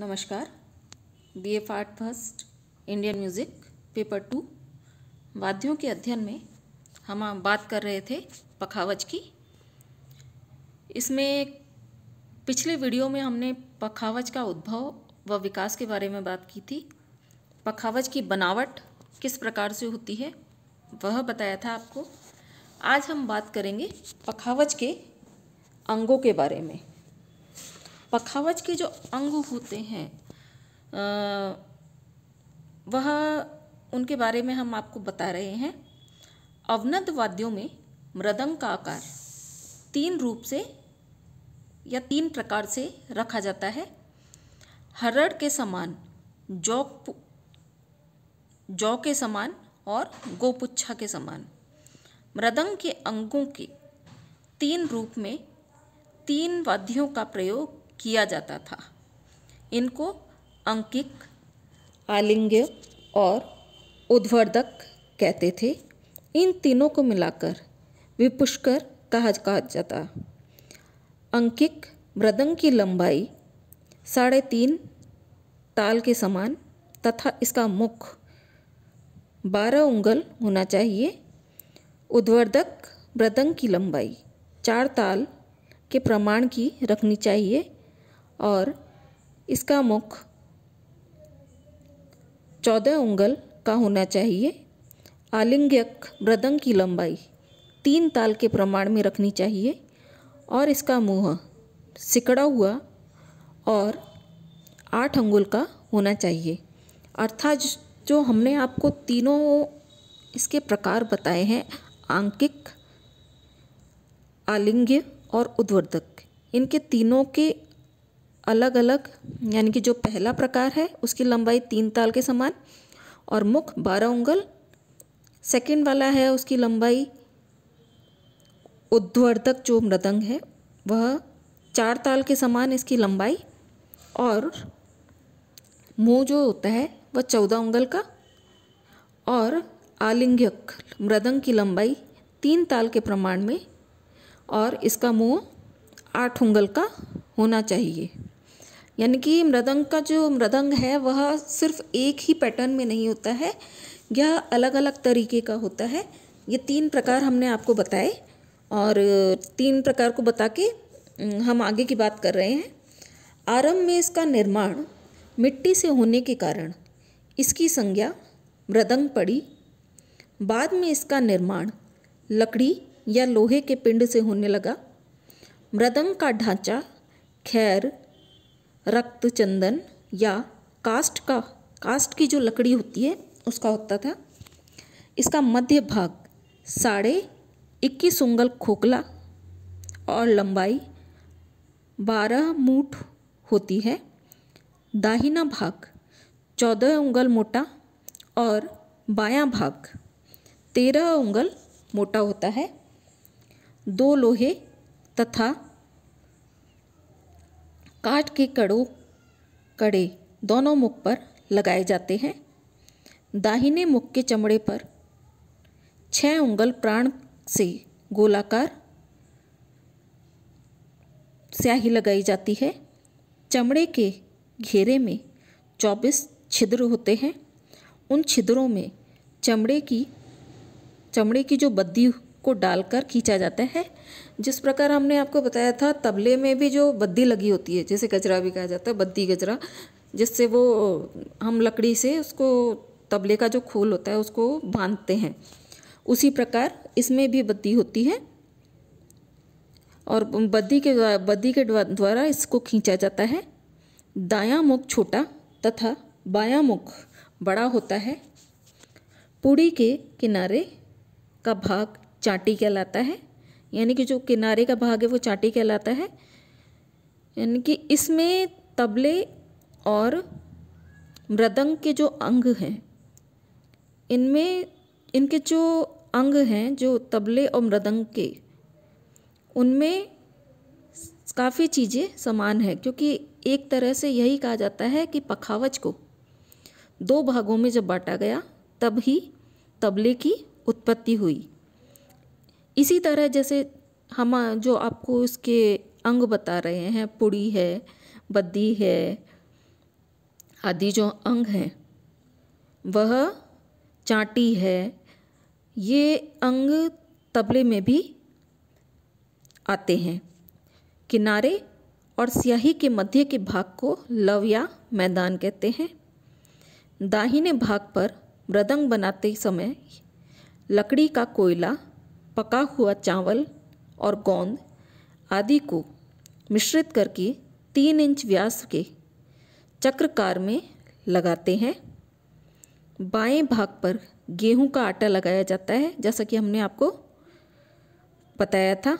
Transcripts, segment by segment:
नमस्कार B A part first Indian music paper two वाद्यों के अध्ययन में हम बात कर रहे थे पखावज की इसमें पिछले वीडियो में हमने पखावज का उद्भव व विकास के बारे में बात की थी पखावज की बनावट किस प्रकार से होती है वह बताया था आपको आज हम बात करेंगे पखावज के अंगों के बारे में पखावज के जो अंग होते हैं वह उनके बारे में हम आपको बता रहे हैं अवनद वाद्यों में मृदंग का आकार तीन रूप से या तीन प्रकार से रखा जाता है हरड़ के समान जौ जौ के समान और गोपुच्छा के समान मृदंग के अंगों के तीन रूप में तीन वाद्यों का प्रयोग किया जाता था इनको अंकिक आलिंग्य और उद्वर्धक कहते थे इन तीनों को मिलाकर विपुष्कर कहा जाता अंकिक मृदंग की लंबाई साढ़े तीन ताल के समान तथा इसका मुख बारह उंगल होना चाहिए उद्वर्धक मृदंग की लंबाई चार ताल के प्रमाण की रखनी चाहिए और इसका मुख चौदह उंगल का होना चाहिए आलिंगक मृदंग की लंबाई तीन ताल के प्रमाण में रखनी चाहिए और इसका मुंह सिकड़ा हुआ और आठ अंगुल का होना चाहिए अर्थात जो हमने आपको तीनों इसके प्रकार बताए हैं आंकिक आलिंग्य और उद्वर्धक इनके तीनों के अलग अलग यानी कि जो पहला प्रकार है उसकी लंबाई तीन ताल के समान और मुख बारह उंगल सेकंड वाला है उसकी लंबाई उद्धवर्धक जो मृदंग है वह चार ताल के समान इसकी लंबाई और मुंह जो होता है वह चौदह उंगल का और आलिंगिक मृदंग की लंबाई तीन ताल के प्रमाण में और इसका मुंह आठ उंगल का होना चाहिए यानी कि मृदंग का जो मृदंग है वह सिर्फ एक ही पैटर्न में नहीं होता है यह अलग अलग तरीके का होता है ये तीन प्रकार हमने आपको बताए और तीन प्रकार को बता के हम आगे की बात कर रहे हैं आरंभ में इसका निर्माण मिट्टी से होने के कारण इसकी संज्ञा मृदंग पड़ी बाद में इसका निर्माण लकड़ी या लोहे के पिंड से होने लगा मृदंग का ढांचा खैर रक्त चंदन या कास्ट का कास्ट की जो लकड़ी होती है उसका होता था इसका मध्य भाग साढ़े इक्कीस उंगल खोखला और लंबाई बारह मूठ होती है दाहिना भाग चौदह उंगल मोटा और बायां भाग तेरह उंगल मोटा होता है दो लोहे तथा काट के कड़ों कड़े दोनों मुख पर लगाए जाते हैं दाहिने मुख के चमड़े पर छः उंगल प्राण से गोलाकार स्याही लगाई जाती है चमड़े के घेरे में चौबीस छिद्र होते हैं उन छिद्रों में चमड़े की चमड़े की जो बद्दी को डालकर खींचा जाता है जिस प्रकार हमने आपको बताया था तबले में भी जो बद्दी लगी होती है जैसे गजरा भी कहा जाता है बद्दी गजरा जिससे वो हम लकड़ी से उसको तबले का जो खोल होता है उसको बांधते हैं उसी प्रकार इसमें भी बद्दी होती है और बद्दी के बद्दी के द्वारा इसको खींचा जाता है दाया मुख छोटा तथा बाया मुख बड़ा होता है पूड़ी के किनारे का भाग चाटी कहलाता है यानी कि जो किनारे का भाग है वो चाटी कहलाता है यानी कि इसमें तबले और मृदंग के जो अंग हैं इनमें इनके जो अंग हैं जो तबले और मृदंग के उनमें काफ़ी चीज़ें समान हैं क्योंकि एक तरह से यही कहा जाता है कि पखावच को दो भागों में जब बांटा गया तब ही तबले की उत्पत्ति हुई इसी तरह जैसे हम जो आपको इसके अंग बता रहे हैं पुड़ी है बद्दी है आदि जो अंग हैं वह चाटी है ये अंग तबले में भी आते हैं किनारे और स्याही के मध्य के भाग को लव या मैदान कहते हैं दाहिने भाग पर मृदंग बनाते समय लकड़ी का कोयला पका हुआ चावल और गोंद आदि को मिश्रित करके तीन इंच व्यास के चक्रकार में लगाते हैं बाएं भाग पर गेहूं का आटा लगाया जाता है जैसा कि हमने आपको बताया था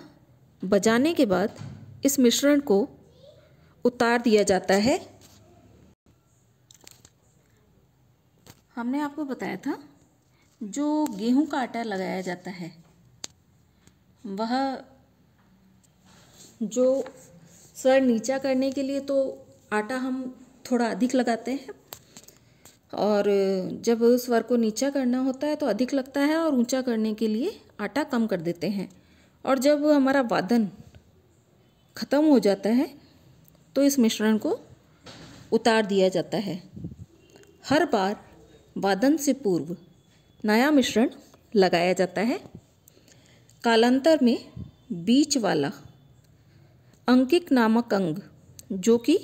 बजाने के बाद इस मिश्रण को उतार दिया जाता है हमने आपको बताया था जो गेहूं का आटा लगाया जाता है वह जो सर नीचा करने के लिए तो आटा हम थोड़ा अधिक लगाते हैं और जब स्वर को नीचा करना होता है तो अधिक लगता है और ऊंचा करने के लिए आटा कम कर देते हैं और जब हमारा वादन ख़त्म हो जाता है तो इस मिश्रण को उतार दिया जाता है हर बार वादन से पूर्व नया मिश्रण लगाया जाता है कालांतर में बीच वाला अंकिक नामक अंग जो कि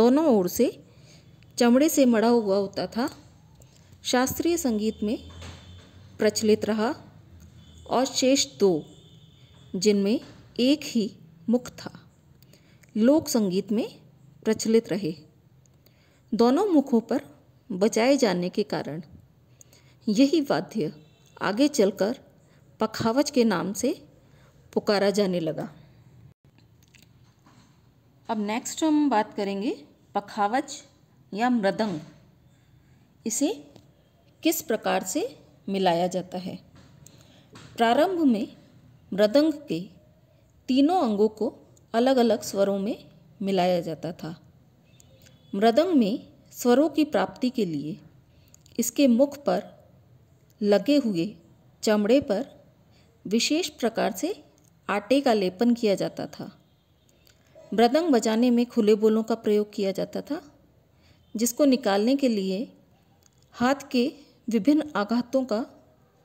दोनों ओर से चमड़े से मड़ा हुआ होता था शास्त्रीय संगीत में प्रचलित रहा और शेष दो जिनमें एक ही मुख था लोक संगीत में प्रचलित रहे दोनों मुखों पर बचाए जाने के कारण यही वाद्य आगे चलकर पखावज के नाम से पुकारा जाने लगा अब नेक्स्ट हम बात करेंगे पखावज या मृदंग इसे किस प्रकार से मिलाया जाता है प्रारंभ में मृदंग के तीनों अंगों को अलग अलग स्वरों में मिलाया जाता था मृदंग में स्वरों की प्राप्ति के लिए इसके मुख पर लगे हुए चमड़े पर विशेष प्रकार से आटे का लेपन किया जाता था मृदंग बजाने में खुले बोलों का प्रयोग किया जाता था जिसको निकालने के लिए हाथ के विभिन्न आघातों का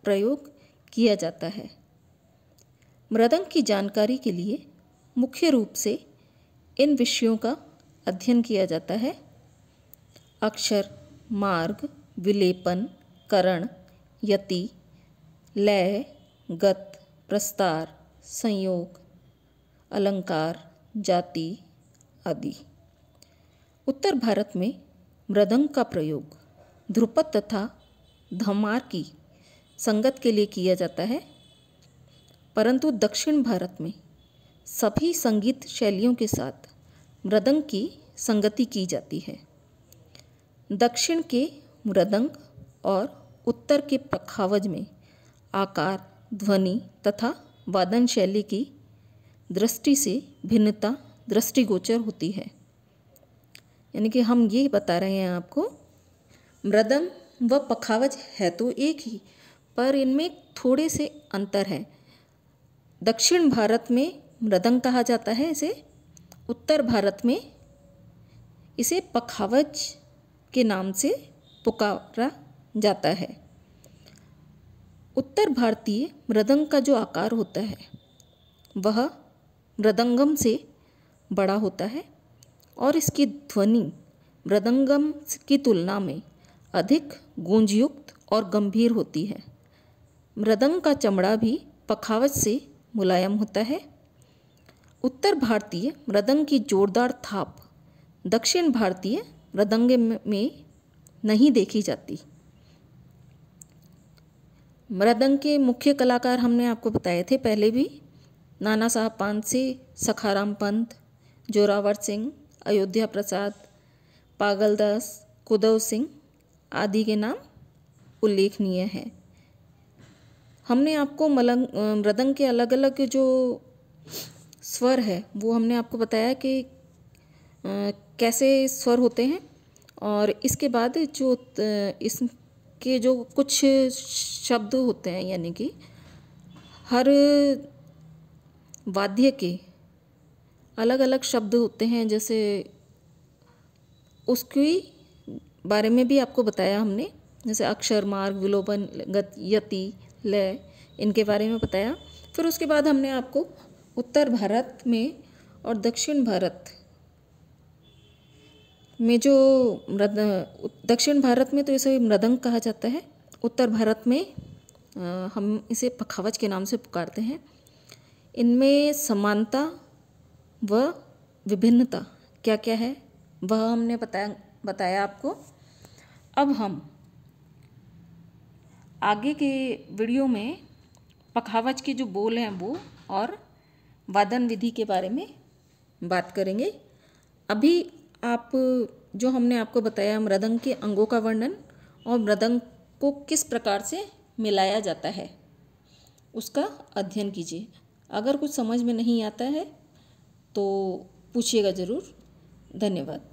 प्रयोग किया जाता है मृदंग की जानकारी के लिए मुख्य रूप से इन विषयों का अध्ययन किया जाता है अक्षर मार्ग विलेपन करण यति लय गत प्रस्तार संयोग अलंकार जाति आदि उत्तर भारत में मृदंग का प्रयोग ध्रुपद तथा धमार की संगत के लिए किया जाता है परंतु दक्षिण भारत में सभी संगीत शैलियों के साथ मृदंग की संगति की जाती है दक्षिण के मृदंग और उत्तर के पखावज में आकार ध्वनि तथा वादन शैली की दृष्टि से भिन्नता दृष्टिगोचर होती है यानी कि हम ये बता रहे हैं आपको मृदंग व पखावज है तो एक ही पर इनमें थोड़े से अंतर है दक्षिण भारत में मृदंग कहा जाता है इसे उत्तर भारत में इसे पखावज के नाम से पुकारा जाता है उत्तर भारतीय मृदंग का जो आकार होता है वह मृदंगम से बड़ा होता है और इसकी ध्वनि मृदंगम की तुलना में अधिक गूंजयुक्त और गंभीर होती है मृदंग का चमड़ा भी पखावज से मुलायम होता है उत्तर भारतीय मृदंग की जोरदार थाप दक्षिण भारतीय मृदंग में नहीं देखी जाती मृदंग के मुख्य कलाकार हमने आपको बताए थे पहले भी नाना साहब पानसी सखाराम पंत जोरावर सिंह अयोध्या प्रसाद पागल दास कुदव सिंह आदि के नाम उल्लेखनीय है हमने आपको मलंग मृदंग के अलग अलग जो स्वर है वो हमने आपको बताया कि कैसे स्वर होते हैं और इसके बाद जो इस के जो कुछ शब्द होते हैं यानी कि हर वाद्य के अलग अलग शब्द होते हैं जैसे उसके बारे में भी आपको बताया हमने जैसे अक्षर मार्ग विलोपन गत यति लय इनके बारे में बताया फिर उसके बाद हमने आपको उत्तर भारत में और दक्षिण भारत में जो मृद दक्षिण भारत में तो इसे मृदंग कहा जाता है उत्तर भारत में हम इसे पखावज के नाम से पुकारते हैं इनमें समानता व विभिन्नता क्या क्या है वह हमने बताया बताया आपको अब हम आगे के वीडियो में पखावज के जो बोल हैं वो और वादन विधि के बारे में बात करेंगे अभी आप जो हमने आपको बताया मृदंग के अंगों का वर्णन और मृदंग को किस प्रकार से मिलाया जाता है उसका अध्ययन कीजिए अगर कुछ समझ में नहीं आता है तो पूछिएगा ज़रूर धन्यवाद